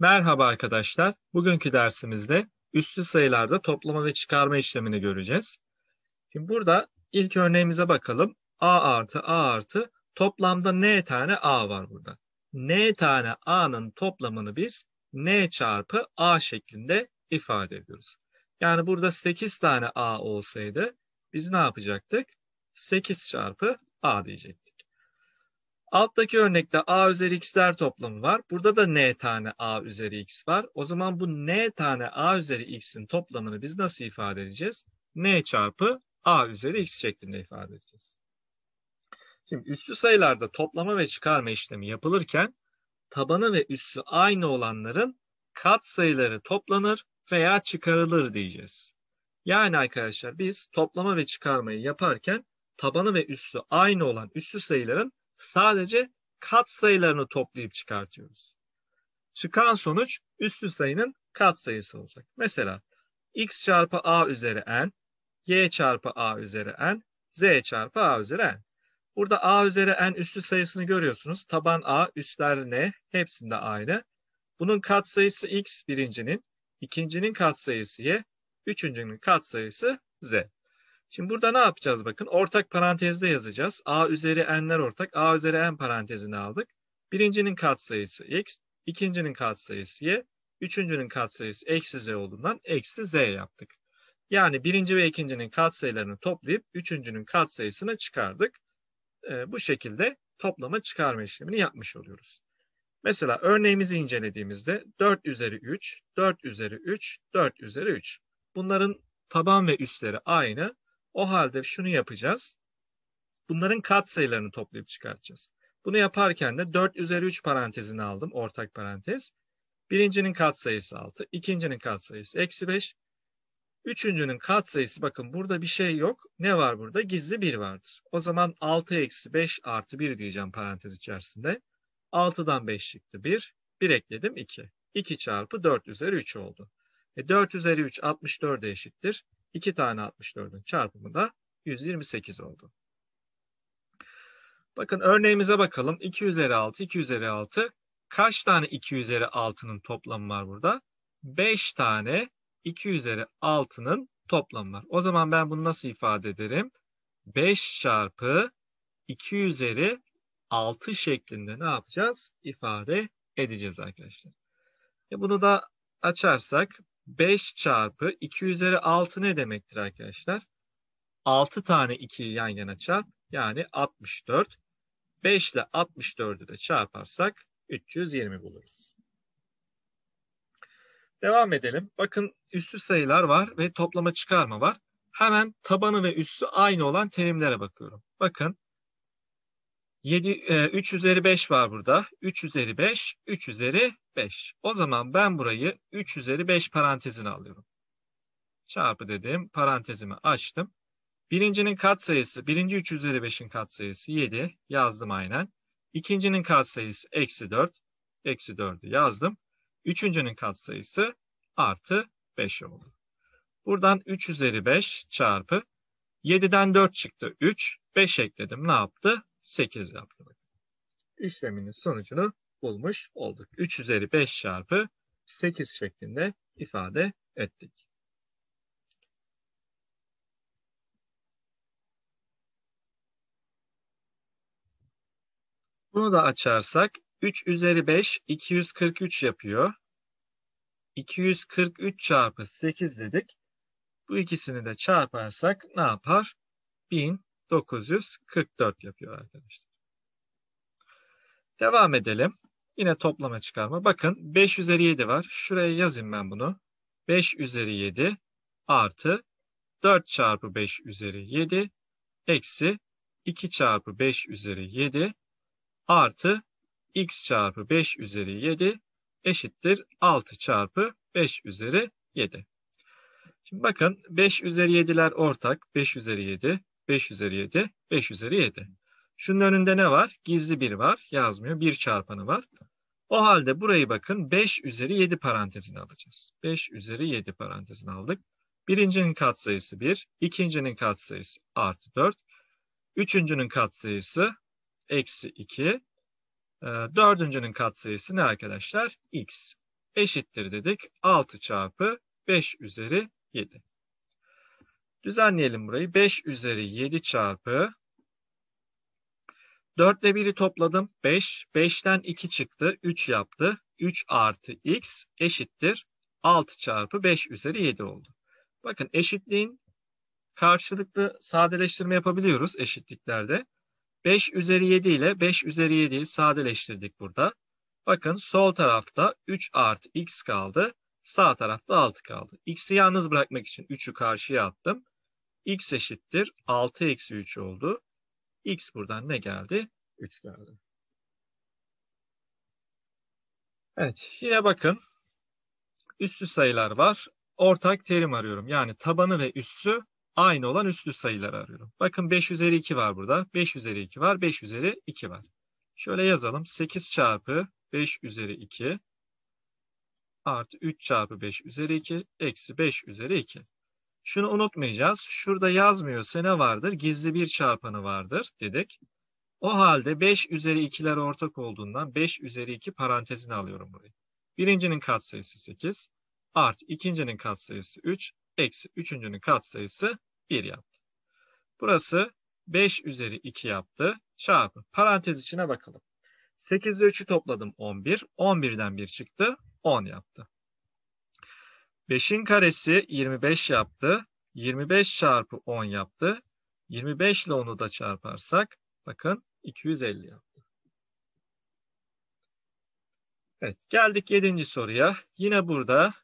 Merhaba arkadaşlar. Bugünkü dersimizde üslü sayılarda toplama ve çıkarma işlemini göreceğiz. Şimdi burada ilk örneğimize bakalım. A artı A artı toplamda n tane A var burada. n tane A'nın toplamını biz n çarpı A şeklinde ifade ediyoruz. Yani burada 8 tane A olsaydı biz ne yapacaktık? 8 çarpı A diyecektik. Alttaki örnekte a üzeri x'ler toplamı var. Burada da n tane a üzeri x var. O zaman bu n tane a üzeri x'in toplamını biz nasıl ifade edeceğiz? n çarpı a üzeri x şeklinde ifade edeceğiz. Şimdi üslü sayılarda toplama ve çıkarma işlemi yapılırken tabanı ve üssü aynı olanların kat sayıları toplanır veya çıkarılır diyeceğiz. Yani arkadaşlar biz toplama ve çıkarmayı yaparken tabanı ve üssü aynı olan üssü sayıların Sadece kat sayılarını toplayıp çıkartıyoruz. Çıkan sonuç üstü sayının kat sayısı olacak. Mesela x çarpı a üzeri n, y çarpı a üzeri n, z çarpı a üzeri n. Burada a üzeri n üstü sayısını görüyorsunuz. Taban a, üstler n, hepsinde aynı. Bunun kat sayısı x birincinin, ikincinin kat sayısı y, üçüncünün kat sayısı z. Şimdi burada ne yapacağız bakın. Ortak parantezde yazacağız. A üzeri n'ler ortak. A üzeri n parantezini aldık. Birincinin katsayısı x, ikincinin katsayısı y, üçüncünün katsayısı eksi z olduğundan eksi z yaptık. Yani birinci ve ikincinin katsayılarını toplayıp üçüncünün katsayısını çıkardık. E, bu şekilde toplama çıkarma işlemini yapmış oluyoruz. Mesela örneğimizi incelediğimizde 4 üzeri 3, 4 üzeri 3, 4 üzeri 3. Bunların taban ve üstleri aynı. O halde şunu yapacağız. Bunların katsayılarını toplayıp çıkartacağız. Bunu yaparken de 4 üzeri 3 parantezini aldım. Ortak parantez. Birincinin katsayısı 6. ikincinin katsayısı eksi 5. Üçüncünün katsayısı bakın burada bir şey yok. Ne var burada? Gizli 1 vardır. O zaman 6 eksi 5 artı 1 diyeceğim parantez içerisinde. 6'dan 5 çıktı 1. 1 ekledim 2. 2 çarpı 4 üzeri 3 oldu. E 4 üzeri 3 64'e eşittir. 2 tane 64'ün çarpımı da 128 oldu. Bakın örneğimize bakalım. 2 üzeri 6, 2 üzeri 6. Kaç tane 2 üzeri 6'nın toplamı var burada? 5 tane 2 üzeri 6'nın toplamı var. O zaman ben bunu nasıl ifade ederim? 5 çarpı 2 üzeri 6 şeklinde ne yapacağız? İfade edeceğiz arkadaşlar. E bunu da açarsak 5 çarpı 2 üzeri 6 ne demektir arkadaşlar? 6 tane 2'yi yan yana çarp. Yani 64. 5 ile 64'ü de çarparsak 320 buluruz. Devam edelim. Bakın üstü sayılar var ve toplama çıkarma var. Hemen tabanı ve üssü aynı olan terimlere bakıyorum. Bakın 7, e, 3 üzeri 5 var burada. 3 üzeri 5, 3 üzeri 5. O zaman ben burayı 3 üzeri 5 parantezine alıyorum. Çarpı dedim. Parantezimi açtım. Birincinin katsayısı, birinci 3 üzeri 5'in katsayısı 7. Yazdım aynen. İkincinin katsayısı eksi 4. Eksi 4'ü yazdım. Üçüncünün katsayısı artı 5 oldu. Buradan 3 üzeri 5 çarpı 7'den 4 çıktı 3. 5 ekledim ne yaptı? 8 yaptık. İşleminin sonucunu bulmuş olduk. 3 üzeri 5 çarpı 8 şeklinde ifade ettik. Bunu da açarsak 3 üzeri 5 243 yapıyor. 243 çarpı 8 dedik. Bu ikisini de çarparsak ne yapar? 1000 944 yapıyor arkadaşlar. Devam edelim. Yine toplama çıkarma. Bakın 5 üzeri 7 var. Şuraya yazayım ben bunu. 5 üzeri 7 artı 4 çarpı 5 üzeri 7 eksi 2 çarpı 5 üzeri 7 artı x çarpı 5 üzeri 7 eşittir 6 çarpı 5 üzeri 7. Şimdi bakın 5 üzeri 7'ler ortak. 5 üzeri 7. 5 üzeri 7, 5 üzeri 7. Şunun önünde ne var? Gizli bir var. Yazmıyor. bir çarpanı var. O halde burayı bakın 5 üzeri 7 parantezini alacağız. 5 üzeri 7 parantezini aldık. Birincinin katsayısı 1, ikincinin katsayısı artı 4, üçüncünün katsayısı eksi 2, e, dördüncünün katsayısı ne arkadaşlar? x eşittir dedik 6 çarpı 5 üzeri 7. Düzenleyelim burayı. 5 üzeri 7 çarpı 4 ile 1'i topladım. 5. 5'ten 2 çıktı. 3 yaptı. 3 artı x eşittir. 6 çarpı 5 üzeri 7 oldu. Bakın eşitliğin karşılıklı sadeleştirme yapabiliyoruz eşitliklerde. 5 üzeri 7 ile 5 üzeri 7'yi sadeleştirdik burada. Bakın sol tarafta 3 artı x kaldı. Sağ tarafta 6 kaldı. X'i yalnız bırakmak için 3'ü karşıya attım x eşittir 6 eksi 3 oldu. x buradan ne geldi? 3 geldi. Evet yine bakın üstü sayılar var. Ortak terim arıyorum. Yani tabanı ve üssü aynı olan üstlü sayılar arıyorum. Bakın 5 üzeri 2 var burada. 5 üzeri 2 var. 5 üzeri 2 var. Şöyle yazalım. 8 çarpı 5 üzeri 2 artı 3 çarpı 5 üzeri 2 eksi 5 üzeri 2 şunu unutmayacağız. Şurada yazmıyor sene vardır, gizli bir çarpanı vardır dedik. O halde 5 üzeri 2'ler ortak olduğundan 5 üzeri 2 parantezini alıyorum burayı. Birincinin katsayısı 8 art ikincinin katsayısı 3 eksi üçüncünün katsayısı 1 yaptı. Burası 5 üzeri 2 yaptı çarpı parantez içine bakalım. 8 ile 3'ü topladım 11. 11'den 1 çıktı 10 yaptı. 5'in karesi 25 yaptı. 25 çarpı 10 yaptı. 25 ile onu da çarparsak bakın 250 yaptı. Evet geldik 7. soruya. Yine burada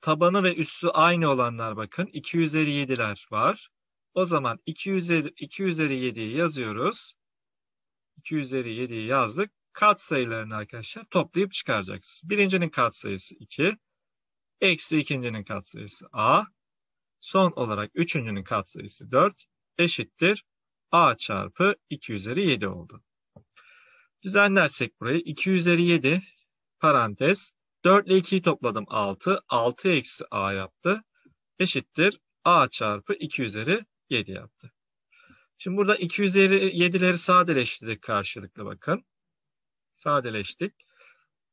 tabanı ve üssü aynı olanlar bakın 2 üzeri 7'ler var. O zaman 2 üzeri, 2 üzeri 7'yi yazıyoruz. 2 üzeri 7'yi yazdık. Kat sayılarını arkadaşlar toplayıp çıkaracaksınız. Birincinin kat sayısı 2. Eksi ikincinin katsayısı A. Son olarak üçüncünün katsayısı 4 eşittir A çarpı 2 üzeri 7 oldu. Düzenlersek burayı 2 üzeri 7 parantez 4 ile 2'yi topladım 6. 6 eksi A yaptı. Eşittir A çarpı 2 üzeri 7 yaptı. Şimdi burada 2 üzeri 7'leri sadeleştirdik karşılıklı bakın. Sadeleştik.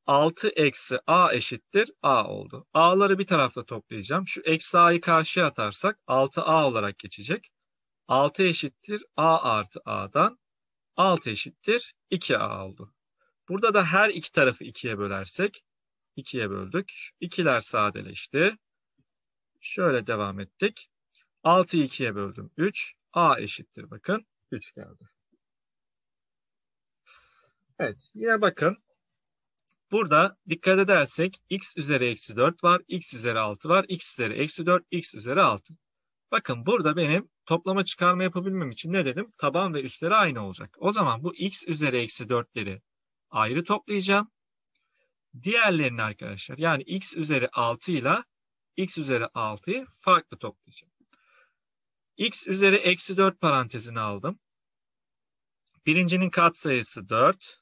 6 eksi a eşittir a oldu. A'ları bir tarafta toplayacağım. Şu eksi a'yı karşıya atarsak 6a olarak geçecek. 6 eşittir a artı a'dan 6 eşittir 2a oldu. Burada da her iki tarafı 2'ye bölersek 2'ye böldük. Şu sadeleşti. Şöyle devam ettik. 6'yı 2'ye böldüm 3. a eşittir bakın 3 geldi. Evet yine bakın Burada dikkat edersek x üzeri eksi 4 var, x üzeri 6 var, x üzeri eksi 4, x üzeri 6. Bakın burada benim toplama çıkarma yapabilmem için ne dedim? Taban ve üstleri aynı olacak. O zaman bu x üzeri eksi 4'leri ayrı toplayacağım. Diğerlerini arkadaşlar yani x üzeri 6 ile x üzeri 6'yı farklı toplayacağım. x üzeri eksi 4 parantezini aldım. Birincinin katsayısı 4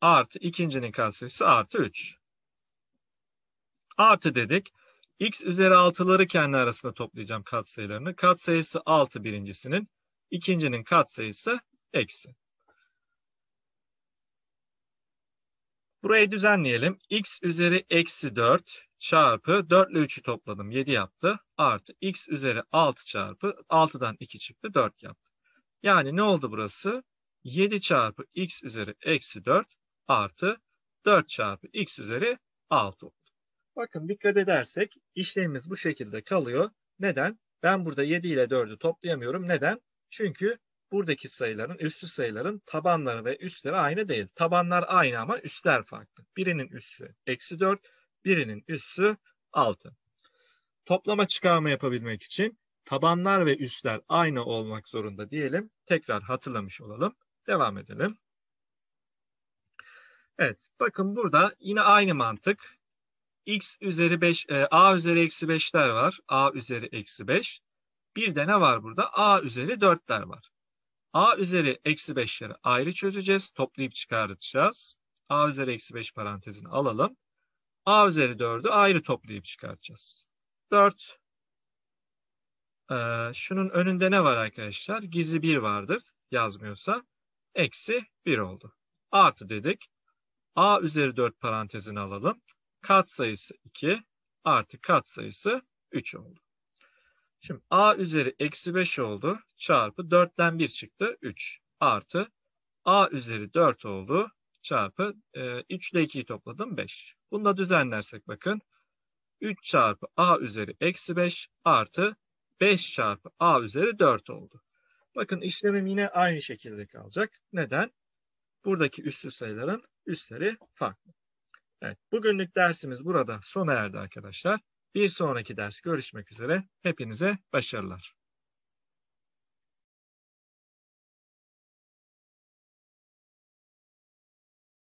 artı ikincinin katsayısı artı 3. Artı dedik. X üzeri altıları kendi arasında toplayacağım katsayılarını. Katsayısı 6 birincisinin. ikincinin katsayısı eksi. Burayı düzenleyelim. X üzeri eksi 4 çarpı 4 ile 3'ü topladım 7 yaptı. Artı x üzeri 6 çarpı 6'dan 2 çıktı 4 yaptı. Yani ne oldu burası? 7 çarpı x üzeri eksi 4 artı 4 çarpı x üzeri 6 oldu. Bakın dikkat edersek işlemimiz bu şekilde kalıyor. Neden? Ben burada 7 ile 4'ü toplayamıyorum. Neden? Çünkü buradaki sayıların, üstü sayıların tabanları ve üstleri aynı değil. Tabanlar aynı ama üstler farklı. Birinin üssü eksi 4, birinin üssü 6. Toplama çıkarma yapabilmek için tabanlar ve üstler aynı olmak zorunda diyelim. Tekrar hatırlamış olalım. Devam edelim. Evet bakın burada yine aynı mantık. X üzeri 5, e, A üzeri eksi 5'ler var. A üzeri eksi 5. Bir de ne var burada? A üzeri 4'ler var. A üzeri eksi 5'leri ayrı çözeceğiz. Toplayıp çıkartacağız. A üzeri eksi 5 parantezini alalım. A üzeri 4'ü ayrı toplayıp çıkartacağız. 4. Ee, şunun önünde ne var arkadaşlar? Gizli 1 vardır yazmıyorsa. Eksi 1 oldu. Artı dedik a üzeri 4 parantezini alalım. Kat sayısı 2 artı kat sayısı 3 oldu. Şimdi a üzeri eksi 5 oldu çarpı 4'ten 1 çıktı 3 artı a üzeri 4 oldu çarpı e, 3 ile 2'yi topladım 5. Bunu da düzenlersek bakın 3 çarpı a üzeri eksi 5 artı 5 çarpı a üzeri 4 oldu. Bakın işlemim yine aynı şekilde kalacak. Neden? Buradaki üslü sayıların üstleri farklı. Evet, bugünlük dersimiz burada sona erdi arkadaşlar. Bir sonraki ders görüşmek üzere. Hepinize başarılar.